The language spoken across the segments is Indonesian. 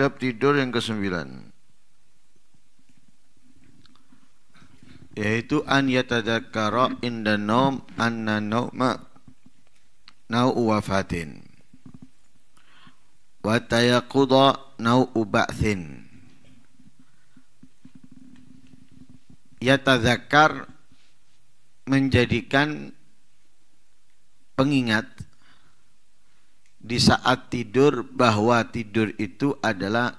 Adab tidur yang kesembilan yaitu an yatadakara inda naum anna nauma nau'u wafatin wa tayaqudha nau'u ba'thin yatadakar menjadikan pengingat di saat tidur bahwa tidur itu adalah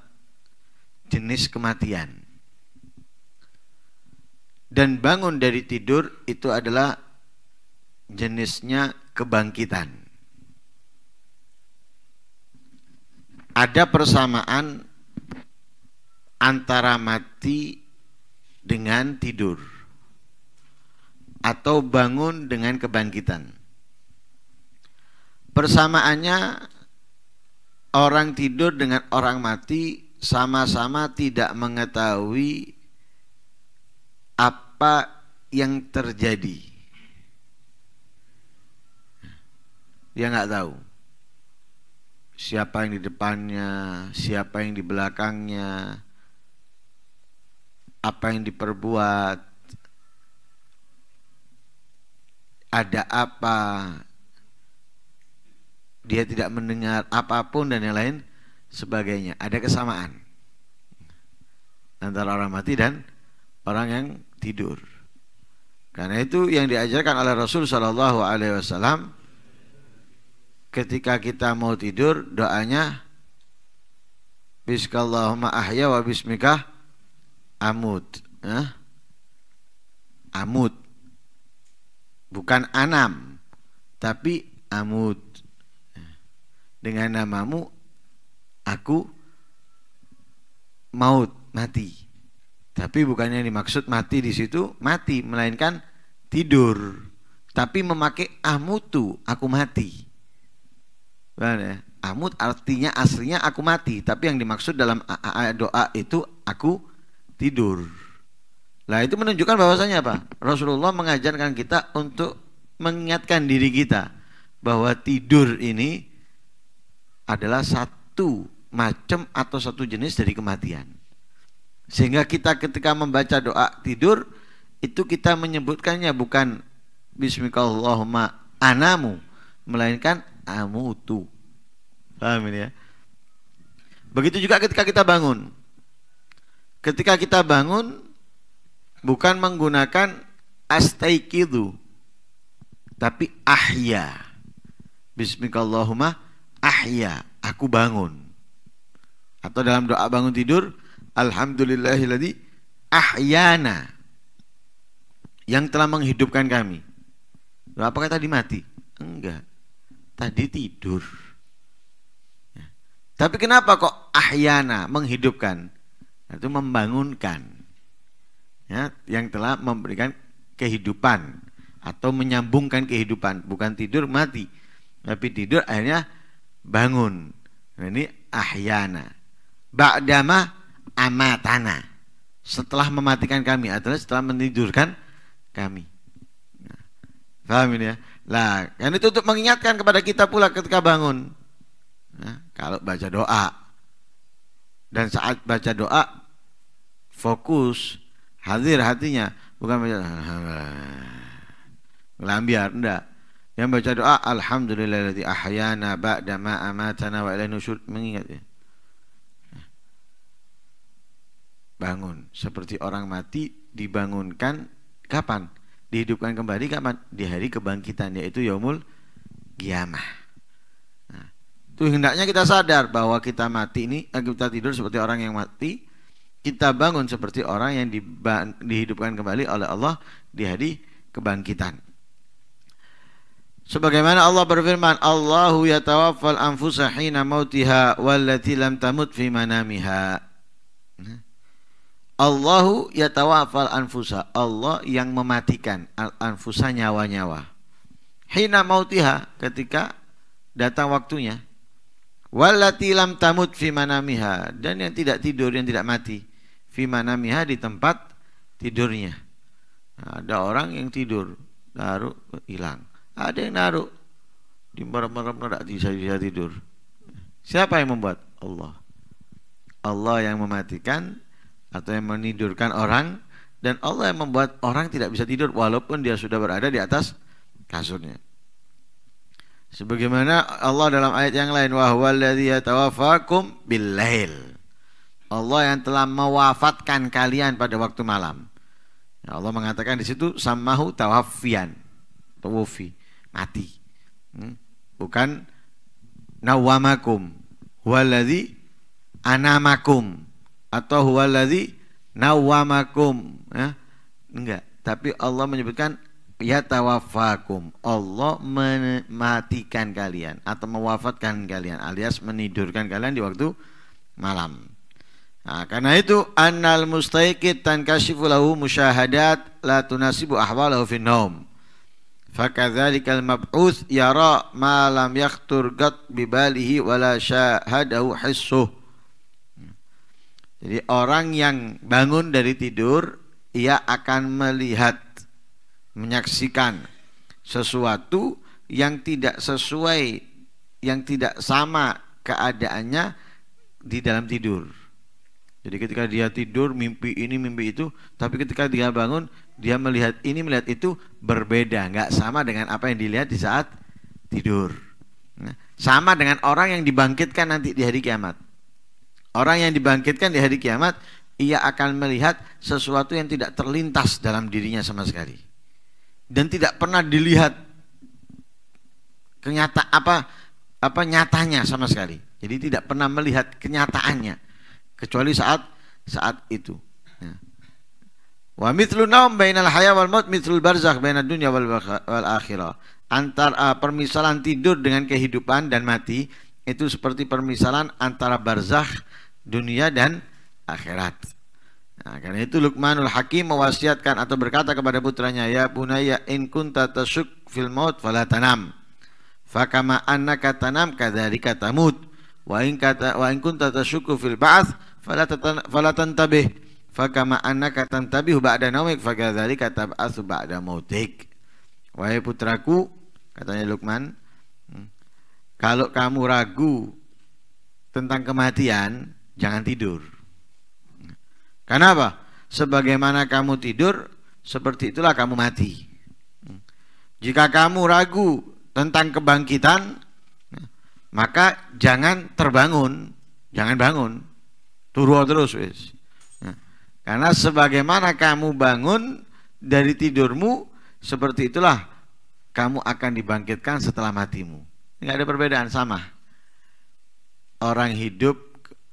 jenis kematian. Dan bangun dari tidur itu adalah jenisnya kebangkitan. Ada persamaan antara mati dengan tidur atau bangun dengan kebangkitan. Persamaannya orang tidur dengan orang mati sama-sama tidak mengetahui apa yang terjadi. Dia nggak tahu siapa yang di depannya, siapa yang di belakangnya, apa yang diperbuat, ada apa, dia tidak mendengar apapun dan yang lain sebagainya. Ada kesamaan antara orang mati dan orang yang tidur. Karena itu yang diajarkan oleh Rasul Shallallahu Alaihi Wasallam ketika kita mau tidur doanya Bismillahumma ahya wa bismika amut. eh? amut. Bukan anam, tapi amut dengan namamu aku maut mati. Tapi bukannya dimaksud mati di situ mati melainkan tidur. Tapi memakai amutu aku mati. Bagaimana? Ya? Amut artinya aslinya aku mati, tapi yang dimaksud dalam doa itu aku tidur. Lah itu menunjukkan bahwasanya apa? Rasulullah mengajarkan kita untuk mengingatkan diri kita bahwa tidur ini adalah satu macam atau satu jenis dari kematian. Sehingga kita ketika membaca doa tidur itu kita menyebutkannya bukan Bismillahirrahmanirrahim anamu melainkan amutu. Paham ini ya? Begitu juga ketika kita bangun. Ketika kita bangun bukan menggunakan astaikidu tapi ahya. Bismillahirrahmanirrahim ahya, aku bangun. Atau dalam doa bangun tidur, alhamdulillahiladzi ahyana. Yang telah menghidupkan kami. apakah tadi mati? Enggak. Tadi tidur. Ya. Tapi kenapa kok ahyana menghidupkan? Nah, itu membangunkan. Ya, yang telah memberikan kehidupan atau menyambungkan kehidupan, bukan tidur mati. Tapi tidur akhirnya bangun. Nah, ini ahyana. Ba'dama amatana. Setelah mematikan kami atau setelah menidurkan kami. Nah, paham ini ya? Lah, kan itu untuk mengingatkan kepada kita pula ketika bangun. Nah, kalau baca doa dan saat baca doa fokus hadir hatinya bukan baca ngelambiar enggak yang baca doa alhamdulillahilladzi ahyana ba'da ma amatana wa ilaihi nusyur mengingat ya. Bangun seperti orang mati dibangunkan kapan? Dihidupkan kembali kapan? Di hari kebangkitan yaitu yaumul kiamah. Nah, itu hendaknya kita sadar bahwa kita mati ini, eh, kita tidur seperti orang yang mati, kita bangun seperti orang yang dihidupkan kembali oleh Allah di hari kebangkitan. Sebagaimana Allah berfirman, Allahu yatawaffal anfusa hina mautiha wallati lam tamut fi manamiha. Nah. Allahu yatawaffal anfusa. Allah yang mematikan anfusa nyawa-nyawa. Hina mautiha ketika datang waktunya. Wallati lam tamut fi manamiha dan yang tidak tidur yang tidak mati fi manamiha di tempat tidurnya. Nah, ada orang yang tidur lalu hilang. Ada yang naruh di malam-malam tidak bisa bisa tidur. Siapa yang membuat? Allah. Allah yang mematikan atau yang menidurkan orang dan Allah yang membuat orang tidak bisa tidur walaupun dia sudah berada di atas kasurnya. Sebagaimana Allah dalam ayat yang lain wa huwallazi bilail. Allah yang telah mewafatkan kalian pada waktu malam. Ya, Allah mengatakan di situ samahu tawafian, tawufi mati. Hmm? Bukan nawamakum waladi anamakum atau waladi nawamakum ya. Enggak, tapi Allah menyebutkan ya tawafakum. Allah mematikan kalian atau mewafatkan kalian alias menidurkan kalian di waktu malam. Nah, karena itu annal mustaikit tan lahu musyahadat la tunasibu ahwalahu fi naum. Fakadzalikal mab'uts yara ma lam yakhtur qat bibalihi wala syahadahu hissuh. Jadi orang yang bangun dari tidur ia akan melihat menyaksikan sesuatu yang tidak sesuai yang tidak sama keadaannya di dalam tidur. Jadi ketika dia tidur mimpi ini mimpi itu, tapi ketika dia bangun dia melihat ini melihat itu berbeda, nggak sama dengan apa yang dilihat di saat tidur. Nah, sama dengan orang yang dibangkitkan nanti di hari kiamat. Orang yang dibangkitkan di hari kiamat, ia akan melihat sesuatu yang tidak terlintas dalam dirinya sama sekali dan tidak pernah dilihat kenyata apa apa nyatanya sama sekali. Jadi tidak pernah melihat kenyataannya kecuali saat saat itu. Wa mitlu naum bainal haya wal maut mitlu barzakh bainad dunya wal, wal akhirah. Antar uh, permisalan tidur dengan kehidupan dan mati itu seperti permisalan antara barzakh dunia dan akhirat. Nah, karena itu Luqmanul Hakim mewasiatkan atau berkata kepada putranya, "Ya bunayya in kunta tasyuk fil maut fala tanam. Fakama annaka tanam kadzalika tamut. Wa in kata wa in kunta tasyuku fil ba'ats fala fala tantabih." Fakama annaka tantabihu ba'da naumik fakadzalika tab'asu ba'da mautik. Wahai putraku, katanya Lukman, hmm, kalau kamu ragu tentang kematian, jangan tidur. Kenapa? Sebagaimana kamu tidur, seperti itulah kamu mati. Hmm. Jika kamu ragu tentang kebangkitan, maka jangan terbangun, jangan bangun. Turu terus wis. Karena sebagaimana kamu bangun dari tidurmu, seperti itulah kamu akan dibangkitkan setelah matimu. Enggak ada perbedaan sama. Orang hidup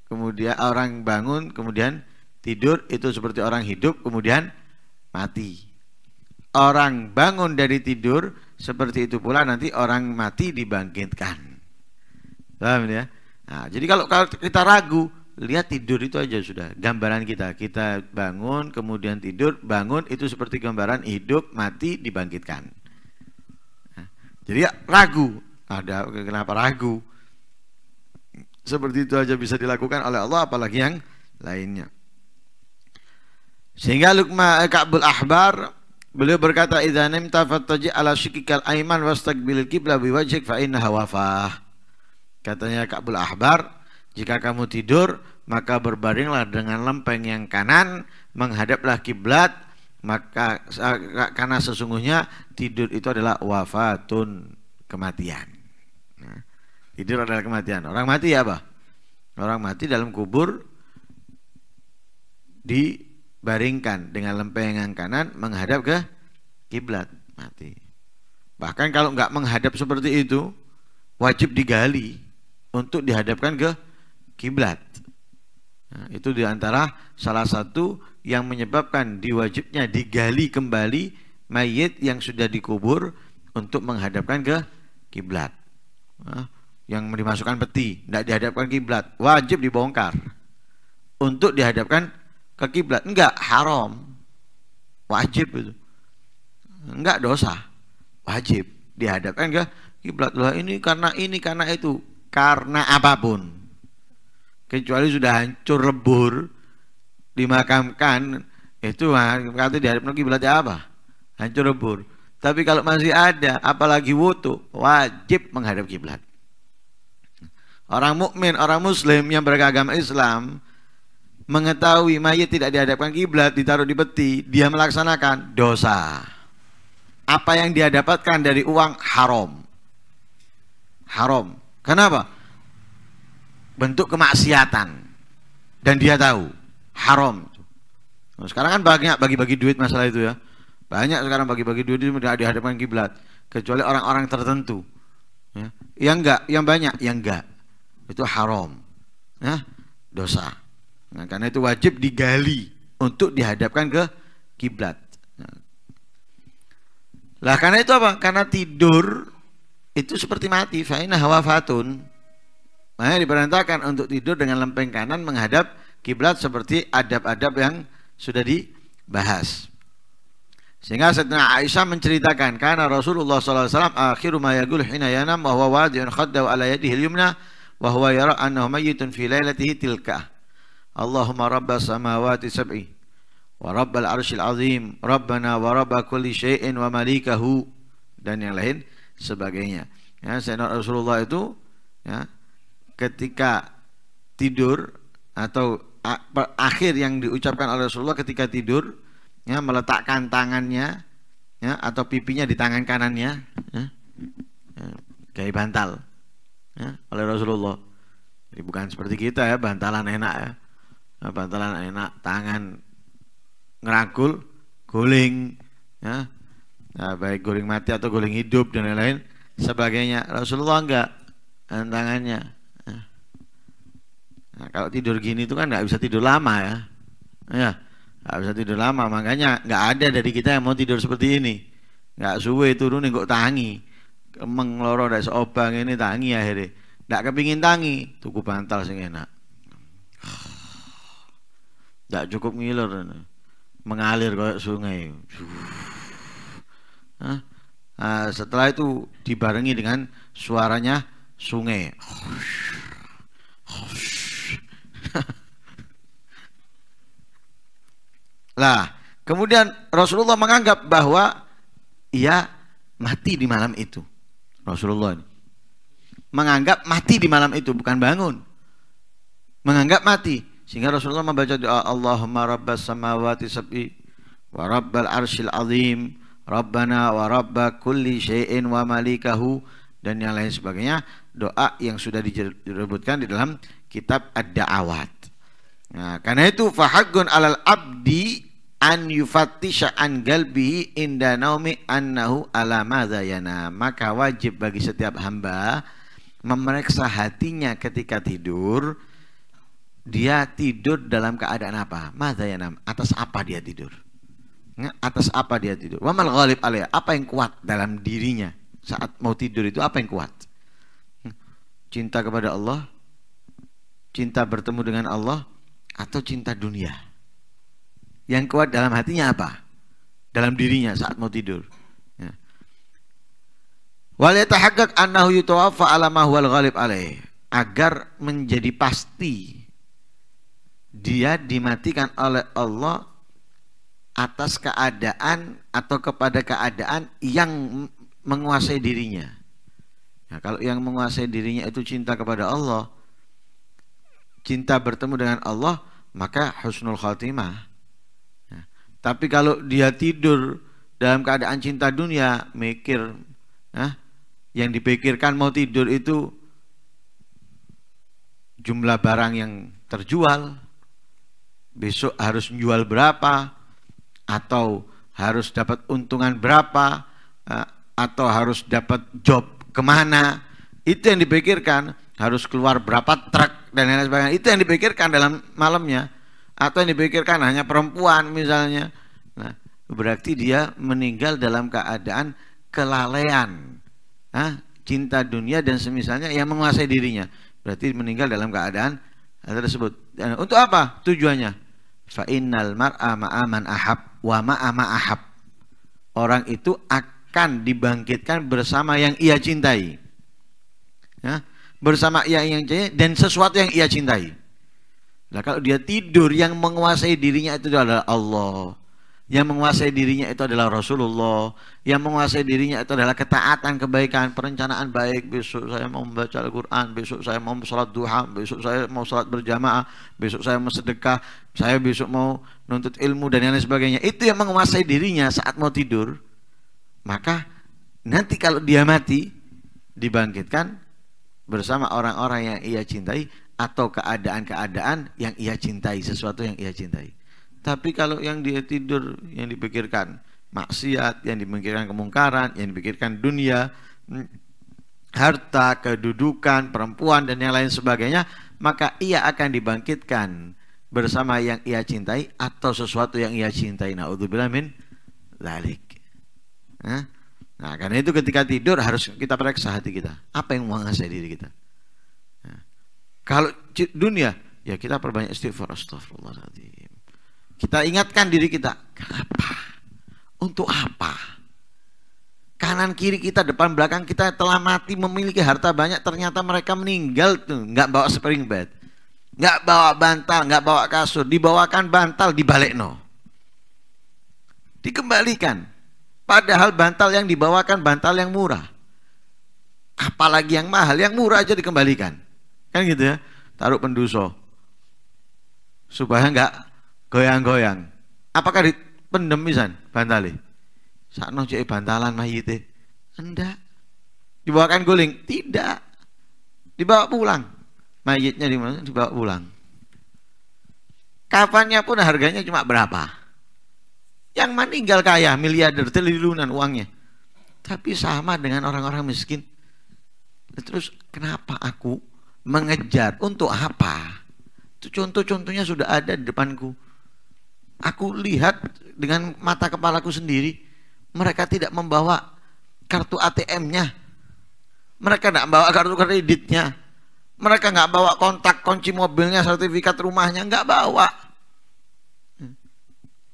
kemudian orang bangun kemudian tidur itu seperti orang hidup kemudian mati. Orang bangun dari tidur seperti itu pula nanti orang mati dibangkitkan. Paham ya? Nah, jadi kalau, kalau kita ragu, lihat tidur itu aja sudah gambaran kita kita bangun kemudian tidur bangun itu seperti gambaran hidup mati dibangkitkan jadi ya, ragu ada kenapa ragu seperti itu aja bisa dilakukan oleh Allah apalagi yang lainnya sehingga Lukma eh, Ka'bul Ahbar beliau berkata idza tafattaji ala syikikal aiman wastaqbilil kibla biwajik fa'inna hawafah wafah katanya Ka'bul Ahbar jika kamu tidur, maka berbaringlah dengan lempeng yang kanan, menghadaplah kiblat, maka karena sesungguhnya tidur itu adalah wafatun kematian. Nah, tidur adalah kematian. Orang mati ya, Pak? Orang mati dalam kubur dibaringkan dengan lempeng yang kanan menghadap ke kiblat mati. Bahkan kalau nggak menghadap seperti itu, wajib digali untuk dihadapkan ke kiblat. Nah, itu diantara salah satu yang menyebabkan diwajibnya digali kembali mayit yang sudah dikubur untuk menghadapkan ke kiblat. Nah, yang dimasukkan peti, tidak dihadapkan kiblat, wajib dibongkar untuk dihadapkan ke kiblat. Enggak haram, wajib itu. Enggak dosa, wajib dihadapkan ke kiblat. ini karena ini karena itu, karena apapun kecuali sudah hancur lebur dimakamkan itu kata diharapkan kiblatnya apa hancur lebur tapi kalau masih ada apalagi wudhu wajib menghadap kiblat orang mukmin orang muslim yang beragama Islam mengetahui mayat tidak dihadapkan kiblat ditaruh di peti dia melaksanakan dosa apa yang dia dapatkan dari uang haram haram kenapa bentuk kemaksiatan dan dia tahu haram nah, sekarang kan banyak bagi-bagi duit masalah itu ya banyak sekarang bagi-bagi duit itu di hadapan kiblat kecuali orang-orang tertentu ya. yang enggak yang banyak yang enggak itu haram ya dosa nah, karena itu wajib digali untuk dihadapkan ke kiblat nah. lah karena itu apa karena tidur itu seperti mati fa'inah wafatun Makanya diperintahkan untuk tidur dengan lempeng kanan menghadap kiblat seperti adab-adab yang sudah dibahas. Sehingga Sayyidina Aisyah menceritakan karena Rasulullah SAW akhiru ma yagul hina yanam wa huwa wadi'un khaddaw ala yadihi yumna wa huwa yara annahu mayyitun fi lailatihi tilka. Allahumma rabba samawati sab'i wa rabbal arshil azim rabbana wa rabba kulli syai'in wa malikahu dan yang lain sebagainya. Ya, Sayyidina Rasulullah itu ya, ketika tidur atau akhir yang diucapkan oleh Rasulullah ketika tidur ya meletakkan tangannya ya atau pipinya di tangan kanannya ya, ya, kayak bantal ya, oleh Rasulullah Jadi bukan seperti kita ya bantalan enak ya, ya bantalan enak tangan ngerangkul guling ya nah, baik guling mati atau guling hidup dan lain-lain sebagainya Rasulullah enggak tangannya Nah, kalau tidur gini itu kan nggak bisa tidur lama ya. Ya, nggak bisa tidur lama. Makanya nggak ada dari kita yang mau tidur seperti ini. Nggak suwe turun nih kok tangi. Mengloro dari seobang ini tangi akhirnya. Nggak kepingin tangi, tuku bantal sing enak. Nggak cukup ngiler. Mengalir kayak sungai. Nah, setelah itu dibarengi dengan suaranya sungai. Hush, hush. lah, kemudian Rasulullah menganggap bahwa ia mati di malam itu. Rasulullah ini menganggap mati di malam itu bukan bangun. Menganggap mati sehingga Rasulullah membaca doa Allahumma rabbas samawati sab'i wa rabbal arsyil azim rabbana wa rabba kulli syai'in wa malikahu dan yang lain sebagainya doa yang sudah direbutkan di dalam kitab Ad-Da'awat. Nah, karena itu Fahagun alal abdi an yufattisha an galbihi inda naumi annahu ala yana. Maka wajib bagi setiap hamba memeriksa hatinya ketika tidur. Dia tidur dalam keadaan apa? yana. Atas apa dia tidur? Atas apa dia tidur? Wa Wamal ghalib alia. Apa yang kuat dalam dirinya saat mau tidur itu apa yang kuat? Cinta kepada Allah, cinta bertemu dengan Allah atau cinta dunia. Yang kuat dalam hatinya apa? Dalam dirinya saat mau tidur. Ya. annahu ala ma ghalib alaih. Agar menjadi pasti dia dimatikan oleh Allah atas keadaan atau kepada keadaan yang menguasai dirinya. Nah, kalau yang menguasai dirinya itu cinta kepada Allah, cinta bertemu dengan Allah maka husnul khatimah ya. tapi kalau dia tidur dalam keadaan cinta dunia mikir ya, yang dipikirkan mau tidur itu jumlah barang yang terjual besok harus jual berapa atau harus dapat untungan berapa ya, atau harus dapat job kemana itu yang dipikirkan harus keluar berapa truk dan lain sebagainya itu yang dipikirkan dalam malamnya atau yang dipikirkan hanya perempuan misalnya nah, berarti dia meninggal dalam keadaan kelalaian nah, cinta dunia dan semisalnya yang menguasai dirinya berarti meninggal dalam keadaan tersebut dan untuk apa tujuannya fa innal mar'a ma'aman ahab wa ma'ama ahab orang itu akan dibangkitkan bersama yang ia cintai ya nah, bersama ia yang cintai dan sesuatu yang ia cintai. Nah, kalau dia tidur yang menguasai dirinya itu adalah Allah. Yang menguasai dirinya itu adalah Rasulullah. Yang menguasai dirinya itu adalah ketaatan, kebaikan, perencanaan baik. Besok saya mau membaca Al-Quran, besok saya mau sholat duha, besok saya mau sholat berjamaah, besok saya mau sedekah, saya besok mau nuntut ilmu dan lain sebagainya. Itu yang menguasai dirinya saat mau tidur. Maka nanti kalau dia mati, dibangkitkan bersama orang-orang yang ia cintai atau keadaan-keadaan yang ia cintai, sesuatu yang ia cintai. Tapi kalau yang dia tidur, yang dipikirkan maksiat, yang dipikirkan kemungkaran, yang dipikirkan dunia, hmm, harta, kedudukan, perempuan dan yang lain sebagainya, maka ia akan dibangkitkan bersama yang ia cintai atau sesuatu yang ia cintai. Nah, min dzalik. Hah? Nah, karena itu ketika tidur harus kita periksa hati kita. Apa yang menguasai diri kita? Nah, kalau dunia, ya kita perbanyak istighfar. Astagfirullahaladzim. Kita ingatkan diri kita. Kenapa? Untuk apa? Kanan kiri kita, depan belakang kita telah mati memiliki harta banyak. Ternyata mereka meninggal tuh, nggak bawa spring bed, nggak bawa bantal, nggak bawa kasur, dibawakan bantal di balik no, dikembalikan Padahal bantal yang dibawakan bantal yang murah. Apalagi yang mahal, yang murah aja dikembalikan. Kan gitu ya. Taruh penduso. Supaya enggak goyang-goyang. Apakah dipendem misan bantali? Sakno cek bantalan mayite. Enggak. Dibawakan guling? Tidak. Dibawa pulang. Mayitnya dimana? Dibawa pulang. Kapannya pun harganya cuma berapa? Yang meninggal kaya, miliarder, triliunan uangnya. Tapi sama dengan orang-orang miskin. Nah, terus kenapa aku mengejar? Untuk apa? Itu contoh-contohnya sudah ada di depanku. Aku lihat dengan mata kepalaku sendiri, mereka tidak membawa kartu ATM-nya. Mereka tidak membawa kartu kreditnya. Mereka nggak bawa kontak kunci mobilnya, sertifikat rumahnya, nggak bawa. Hmm.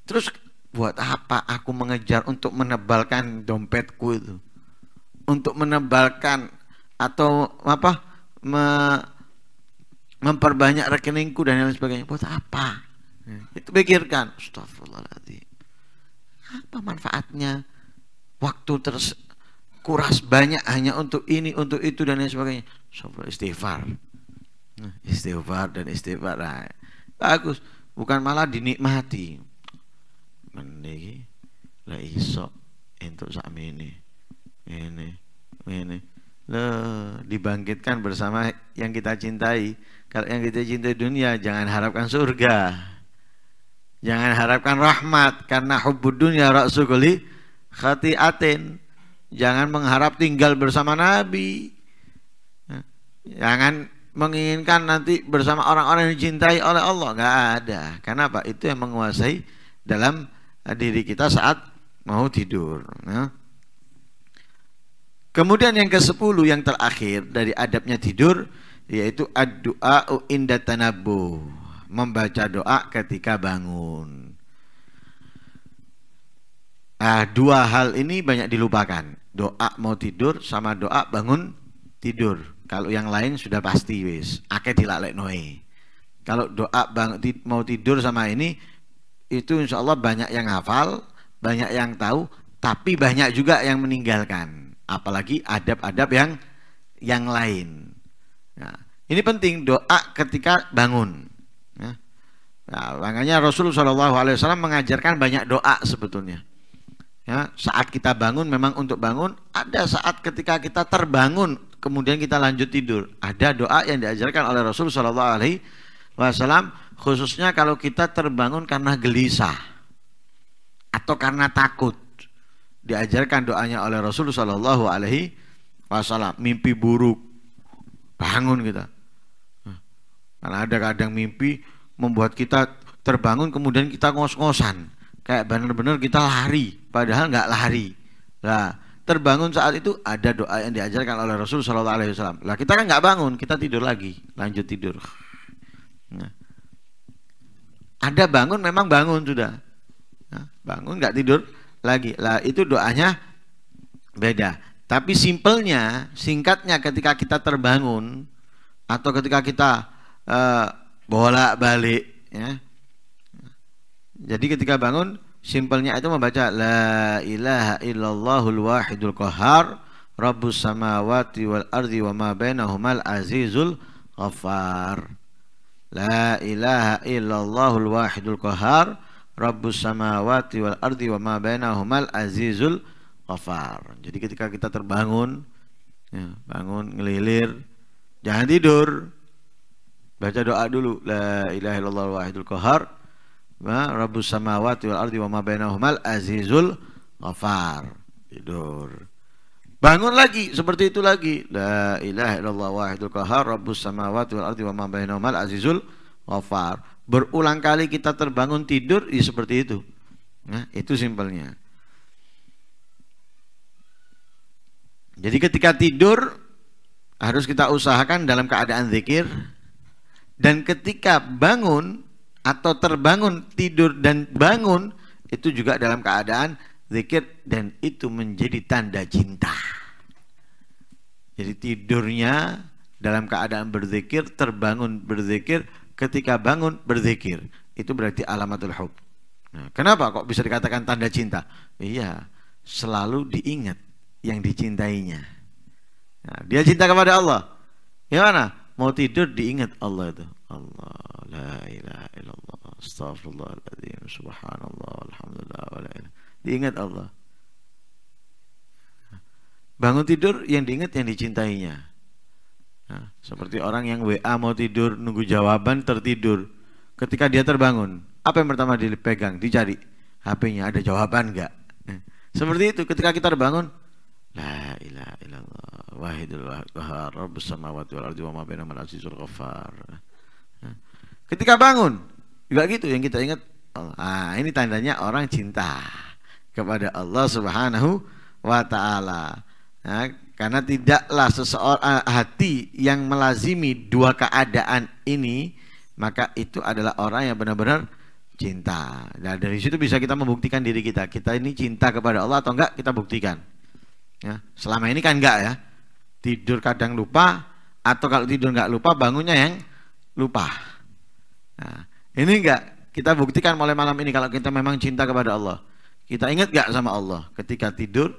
Terus Buat apa aku mengejar untuk menebalkan dompetku itu? Untuk menebalkan atau apa? Me, memperbanyak rekeningku dan lain sebagainya. Buat apa? Hmm. Itu pikirkan. Astagfirullahaladzim. Apa manfaatnya? Waktu terus kuras banyak hanya untuk ini, untuk itu dan lain sebagainya. Astagfirullah istighfar. Istighfar dan istighfar. Nah, bagus. Bukan malah dinikmati mene lek iso entuk sakmene. Ini, ini. le dibangkitkan bersama yang kita cintai. Kalau yang kita cintai dunia, jangan harapkan surga. Jangan harapkan rahmat karena hubbud dunia raksukuli atin Jangan mengharap tinggal bersama Nabi. Jangan menginginkan nanti bersama orang-orang yang dicintai oleh Allah nggak ada. karena apa Itu yang menguasai dalam Nah, diri kita saat mau tidur. Ya. Kemudian yang ke sepuluh yang terakhir dari adabnya tidur yaitu doa inda tanabu, membaca doa ketika bangun. Nah, dua hal ini banyak dilupakan. Doa mau tidur sama doa bangun tidur. Kalau yang lain sudah pasti wis, ake noe. Kalau doa bangun mau tidur sama ini itu insya Allah banyak yang hafal, banyak yang tahu, tapi banyak juga yang meninggalkan. Apalagi adab-adab yang yang lain. Nah, ini penting doa ketika bangun. Nah, makanya Rasul Shallallahu Alaihi Wasallam mengajarkan banyak doa sebetulnya. Ya, saat kita bangun memang untuk bangun, ada saat ketika kita terbangun kemudian kita lanjut tidur. Ada doa yang diajarkan oleh Rasulullah Shallallahu Alaihi Wasallam Khususnya kalau kita terbangun karena gelisah atau karena takut. Diajarkan doanya oleh Rasulullah Shallallahu Alaihi Wasallam. Mimpi buruk, bangun kita. Karena ada kadang mimpi membuat kita terbangun kemudian kita ngos-ngosan kayak benar-benar kita lari padahal nggak lari lah terbangun saat itu ada doa yang diajarkan oleh Rasul Shallallahu Alaihi Wasallam lah kita kan nggak bangun kita tidur lagi lanjut tidur nah ada bangun memang bangun sudah. Ya, bangun nggak tidur lagi. Lah itu doanya beda. Tapi simpelnya, singkatnya ketika kita terbangun atau ketika kita uh, bolak-balik ya. Jadi ketika bangun simpelnya itu membaca la ilaha illallahul wahidul qahar rabbus samawati wal ardi wa ma bainahumal azizul ghaffar La ilaha illallahul wahidul qahar Rabbus samawati wal ardi wa ma bainahumal azizul ghafar. Jadi ketika kita terbangun ya, bangun ngelilir jangan tidur. Baca doa dulu la ilaha illallahul wahidul qahar wa rabbus samawati wal ardi wa ma bainahumal azizul ghafar. Tidur. Bangun lagi seperti itu lagi. La ilaha illallah wahidul qahar rabbus samawati wal ardi wa ma bainahuma azizul ghafar. Berulang kali kita terbangun tidur ya seperti itu. Nah, itu simpelnya. Jadi ketika tidur harus kita usahakan dalam keadaan zikir dan ketika bangun atau terbangun tidur dan bangun itu juga dalam keadaan zikir dan itu menjadi tanda cinta. Jadi tidurnya dalam keadaan berzikir, terbangun berzikir, ketika bangun berzikir. Itu berarti alamatul hub. Nah, kenapa kok bisa dikatakan tanda cinta? Iya, selalu diingat yang dicintainya. Nah, dia cinta kepada Allah. Gimana? Mau tidur diingat Allah itu. Allah, la ilaha illallah, astagfirullahaladzim, subhanallah, alhamdulillah, wa diingat Allah bangun tidur yang diingat yang dicintainya nah, seperti orang yang WA mau tidur nunggu jawaban tertidur ketika dia terbangun apa yang pertama dipegang dicari HP-nya ada jawaban nggak nah, seperti itu ketika kita terbangun La ilaha illallah wahidul wahar rabbus samawati wal ardi wama bainahuma al azizul nah, Ketika bangun juga gitu yang kita ingat. Ah, ini tandanya orang cinta kepada Allah Subhanahu wa taala. Ya, karena tidaklah seseorang eh, hati yang melazimi dua keadaan ini, maka itu adalah orang yang benar-benar cinta. Nah, dari situ bisa kita membuktikan diri kita. Kita ini cinta kepada Allah atau enggak kita buktikan. Ya, selama ini kan enggak ya. Tidur kadang lupa atau kalau tidur enggak lupa bangunnya yang lupa. Nah, ini enggak kita buktikan mulai malam ini kalau kita memang cinta kepada Allah. Kita ingat gak sama Allah ketika tidur,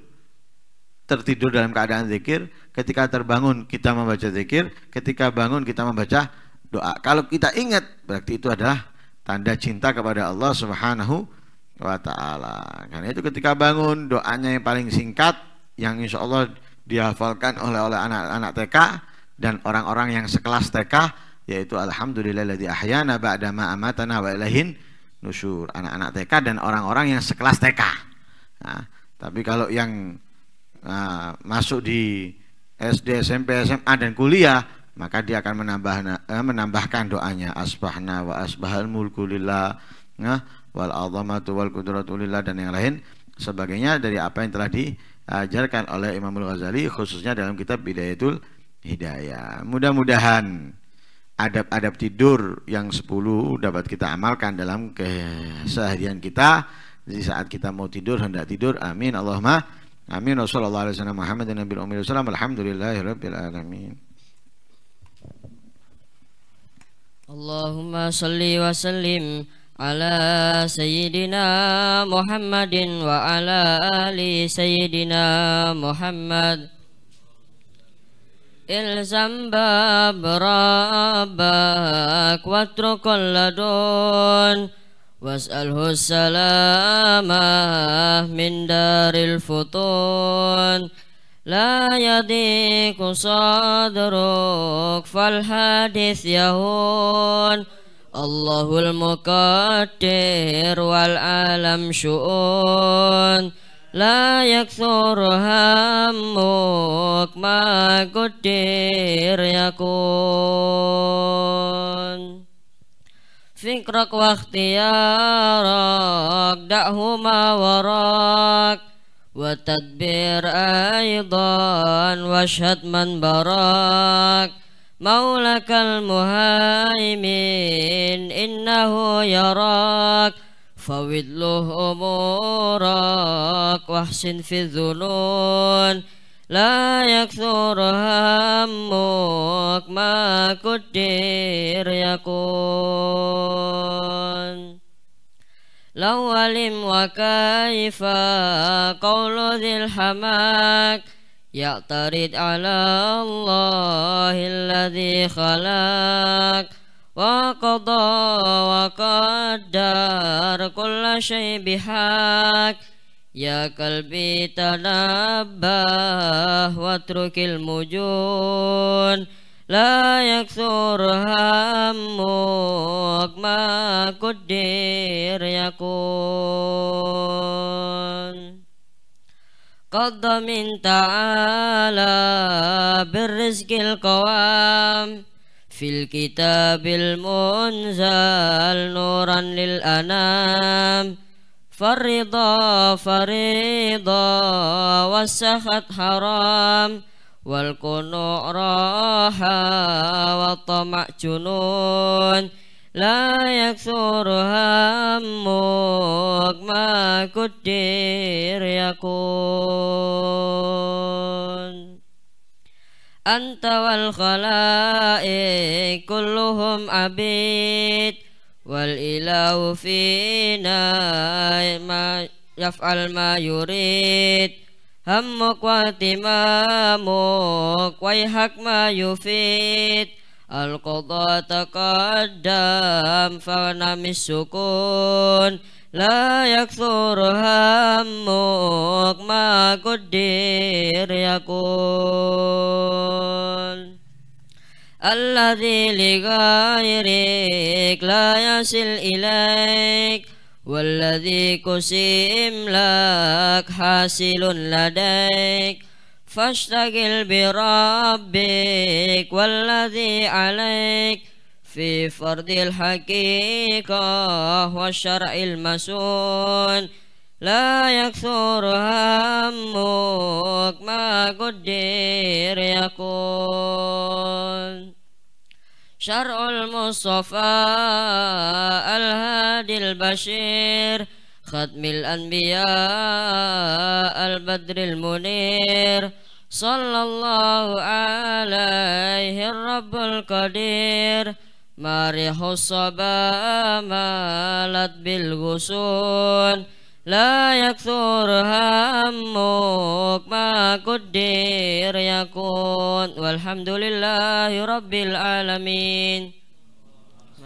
tertidur dalam keadaan zikir, ketika terbangun kita membaca zikir, ketika bangun kita membaca doa. Kalau kita ingat berarti itu adalah tanda cinta kepada Allah Subhanahu wa taala. Karena itu ketika bangun doanya yang paling singkat yang insya Allah dihafalkan oleh oleh anak-anak TK dan orang-orang yang sekelas TK yaitu alhamdulillahilladzi ahyana ba'da ma amatana wa ilahin nusyur anak-anak TK dan orang-orang yang sekelas TK nah, tapi kalau yang nah, masuk di SD SMP SMA dan kuliah maka dia akan menambah, eh, menambahkan doanya asbahna wa asbahal mulku lillah nah, wal azamatu wal qudratu lillah dan yang lain sebagainya dari apa yang telah diajarkan oleh Imamul Ghazali khususnya dalam kitab Bidayatul Hidayah mudah-mudahan adab-adab tidur yang 10 dapat kita amalkan dalam keseharian kita di saat kita mau tidur hendak tidur amin Allahumma amin wasallallahu alaihi wasallam Muhammadin nabiyil ummi wasallam alhamdulillahirabbil alamin Allahumma shalli wa sallim ala sayyidina Muhammadin wa ala ali sayyidina Muhammad الزم باب ربك واترك اللدن واسأله السلامة من دار الفتون لا يضيق صدرك فالحديث يهون الله المقدر والعالم شؤون لا يكثر همك ما قدر يكون فكرك واختيارك دعهما وراك والتدبير أيضا واشهد من براك مولاك المهيمن إنه يراك وفوض له أمورك واحسن في الظنون لا يكثر همك ما قدر يكون لو علم وكيف قول ذي الحماك يعترض على الله الذي خلاك wa qada wa qaddar kulla shay bihaq ya qalbi tanabbah wa trukil mujun la yaksur hammu akma kudir yakun qadda min ta'ala birrizkil qawam في الكتاب المنزل نورا للأنام فالرضا فريضة والسخط حرام والقنوع راحة والطمع جنون لا يكثر همك ما قدر يكون anta wal khalaik kulluhum abid wal ilahu fina ma yaf'al ma yurid hammuk wa timamuk wa hak ma yufid al qadha taqaddam fa namis sukun لا يكثر همك ما قدر يكون الذي لغيرك لا يصل إليك والذي قسم لك حاصل لديك فاشتغل بربك والذي عليك في فرض الحقيقة والشرع المسون لا يكثر همك ما قدر يكون شرع المصطفى الهادي البشير ختم الأنبياء البدر المنير صلى الله عليه الرب القدير marihu soba malat bil gusun la yakthur hammuk ma kudir yakun walhamdulillahi rabbil alamin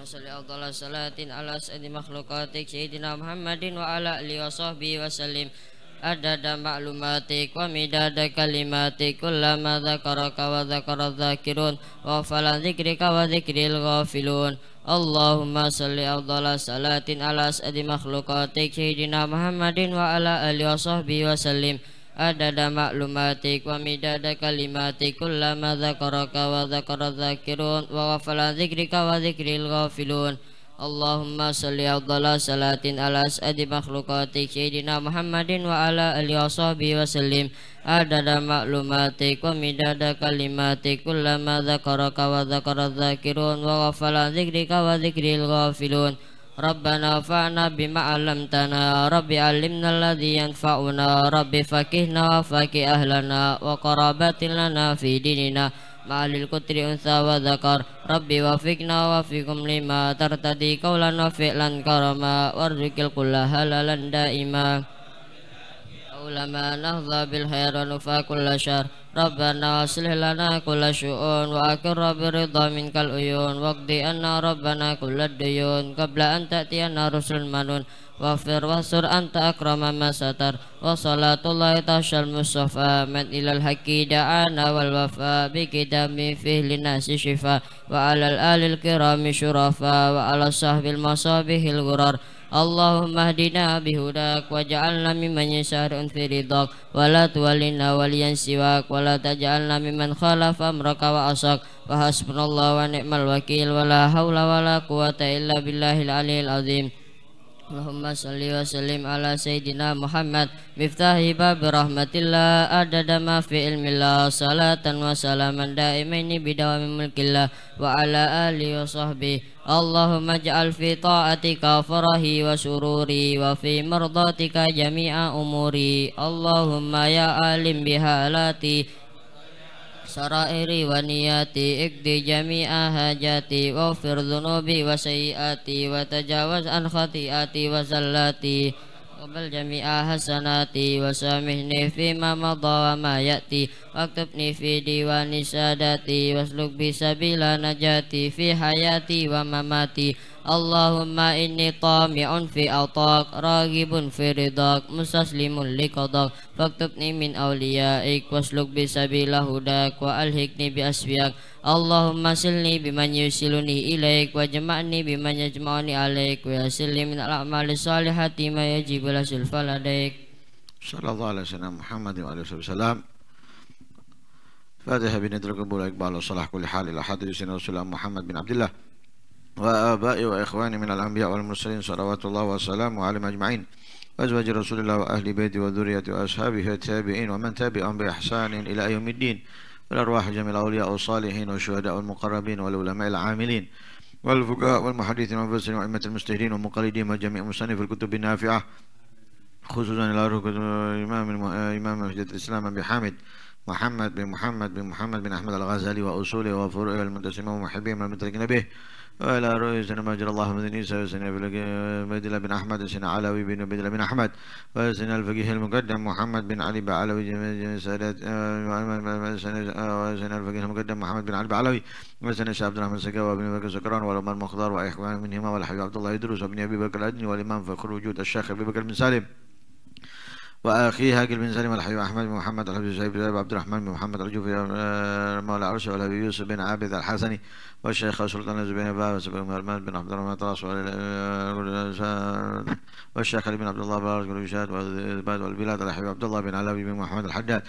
Assalamualaikum warahmatullahi wabarakatuh adada maklumatik wa midada kalimatik kullama dzakaraka wa dzakara dzakirun wa fala dzikrika wa dzikril ghafilun Allahumma salli afdala salatin ala asadi makhlukatik Sayyidina Muhammadin wa ala alihi wa sahbihi wa sallim adada maklumatik wa midada kalimatik kullama dzakaraka wa dzakara dzakirun wa wa dzikril ghafilun Allahumma salli afdala salatin ala asadi makhlukatik Sayyidina Muhammadin wa ala alihi wa sahbihi wa sallim Adada maklumatik wa midada kalimatik Kullama dhakaraka wa dhakara dhakirun Wa ghafala zikrika wa zikril ghafilun Rabbana fa'na bima alamtana Rabbi alimna alladhi yanfa'una Rabbi fakihna wa fakih ahlana Wa qarabatin lana fi dinina malil kutri unsa wa zakar rabbi wa fikna wa fikum lima tartadi kaulan wa fi'lan karama warzukil kulla halalan da'imah قبل ما نهضى بالخير ونفى كل شر ربنا اصلح لنا كل شؤون وأكر برضا منك العيون واقضي أن ربنا كل الديون قبل أن تأتينا رسل المنون واغفر واستر أنت أكرم ما ستر وصلاة الله تحشى المصطفى من إلى الحق دعانا والوفاء بكتاب فيه للناس شفاء وعلى الآل الكرام شرفاء وعلى الصحب المصابيح الغرر Allahumma hdina bihudak waj'alna mimman yashhadun fi ridhak wa la tuwallina waliyan siwa wa la taj'alna mimman khalafa amraka wa asak wa hasbunallahu wa ni'mal wakil wa la haula wa la quwata illa billahil aliyil azim Allahumma salli wa sallim ala Sayyidina Muhammad Miftahi bab rahmatillah Adada ma fi ilmillah Salatan wa salaman daimaini Bidawami mulkillah Wa ala alihi wa sahbihi Allahumma ja'al fi ta'atika farahi wa sururi Wa fi mardatika jami'a umuri Allahumma ya alim bihalati sarairi wa niyati ikdi jami'a hajati wa fir dhunubi wa sayyati wa tajawaz an khati'ati wa zallati wa bal jami'a hasanati wa samihni fi ma madha wa ma ya'ti wa ktubni fi diwani wa sluk najati fi hayati wa mamati Allahumma inni tami'un fi atak Ragibun fi ridak Musaslimun li kodak Faktubni min awliya'ik Wasluk bisabila hudak Wa alhikni bi asbiak Allahumma silni biman yusiluni ilaik Wa jema'ni biman yajma'ni alaik Wa yasili min al-a'mali salihati Ma yajibullah sulfaladaik Sallallahu alaihi wasallam Muhammad wa alaihi wasallam Fadihah bin Idrakubul Iqbal Salah kulihal ila Muhammad bin Abdullah وآبائي وإخواني من الأنبياء والمرسلين صلوات الله وسلامه عليهم أجمعين وأزواج رسول الله وأهل بيته وذريته وأصحابه والتابعين ومن تبعهم بإحسان إلى يوم الدين والأرواح جميع الأولياء والصالحين والشهداء والمقربين والعلماء العاملين والفقهاء والمحدثين والمفسرين وأئمة المستهدين والمقلدين وجميع مصنف الكتب النافعة خصوصا إلى روح الإمام إمام وحدة الإسلام بحامد محمد بن محمد بن محمد بن أحمد الغزالي وأصوله وفروعه المنتسمين ومحبيه من المتركين به وإلى رؤية سنة مجر الله من عيسى وسنة بدل بن أحمد وسنة علوي بن بدل بن أحمد وسنة الفقيه المقدم محمد بن علي بعلوي وسنة الفقيه المقدم محمد بن علي بعلوي وسنة شاه عبد الرحمن سكاوى بن بكر سكران والأمر مختار وإخوان منهما والحبيب عبد الله يدرس وابن أبي بكر الأدني والإمام فخر وجود الشيخ أبي بكر بن سالم وأخيه هاجل بن سلمة الحبيب أحمد بن محمد الحبيب الشهيد بن عبد الرحمن بن محمد الجوفي آه، مولى عرش والأبي يوسف بن عابد الحسني والشيخ سلطان بن باز بن هرمان بن عبد الرحمن طرش والشيخ آه، علي بن عبد الله بن عبد الله بن آه، عبد الله بن علوي بن محمد الحداد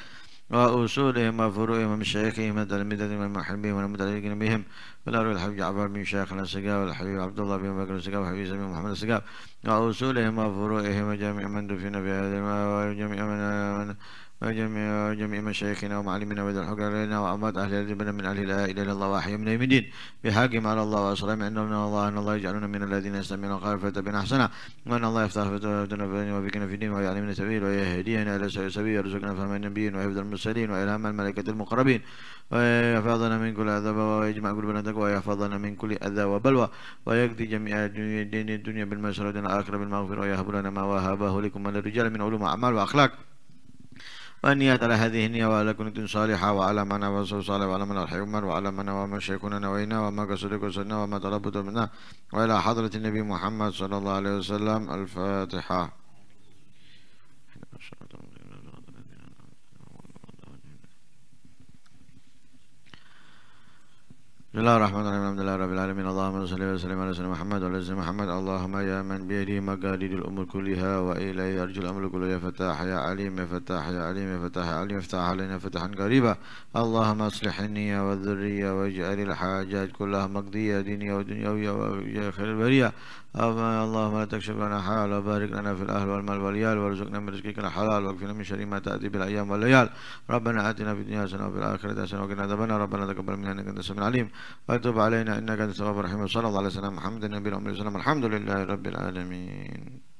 وأصولهم وفروعهم ومشايخهم وتلاميذهم والمحبين والمتعلقين بهم والأروي الحبيب جعفر بن شيخنا السقاف والحبيب عبد الله بن بكر السقاف والحبيب سمير محمد السقاف وأصولهم وفروعهم وجميع من دفن في هذا وجميع من وجميع جميع مشايخنا ومعلمنا وذا الحق علينا وأمات أهل الجبن من أهل لا إله إلا الله وحي من المدين بحاكم على الله وأسلام إن الله أن الله يجعلنا من الذين يستمعون القول فيتبعون أحسنه وأن الله يفتح فتونا بنا وبكنا في الدين ويعلمنا سبيل ويهدينا إلى سبيل سبيل ويرزقنا فهم النبيين وحفظ المرسلين وإلهام الملائكة المقربين ويحفظنا من كل أذى ويجمع قلوبنا تقوى ويحفظنا من كل أذى وبلوى ويقضي جميع دين الدنيا بالمسرد الآخرة بالمغفرة ويهب لنا ما وهبه لكم من الرجال من علوم أعمال وأخلاق وأنيات على هذه النية وعلى كنت صالحة وعلى من نوى صالح وعلى من عمر وعلى من نوى ما شيكون نوينا وما قصد قصدنا وما طلبت منا وإلى حضرة النبي محمد صلى الله عليه وسلم الفاتحة بسم الله الرحمن الرحيم الحمد لله رب العالمين اللهم صل وسلم على سيدنا محمد وعلى سيدنا محمد اللهم يا من بيده مقاليد الامور كلها واليه يرجو الامر كله يا فتاح يا عليم يا فتاح يا عليم يا فتاح يا عليم افتح علينا فتحا قريبا اللهم اصلح النية والذرية واجعل الحاجات كلها مقضية دينية ودنيوية ويا خير البرية اللهم لا تكشف لنا حال وبارك لنا في الاهل والمال والريال وارزقنا من رزقك الحلال واكفنا من شر ما تاتي بالايام والليال ربنا اتنا في الدنيا حسنه وفي الاخره حسنه وقنا عذاب ربنا تقبل منا انك انت السميع العليم وتب علينا إنك أنت التواب الرحيم وصلى الله على سيدنا محمد النبي الأمي وسلم الحمد لله رب العالمين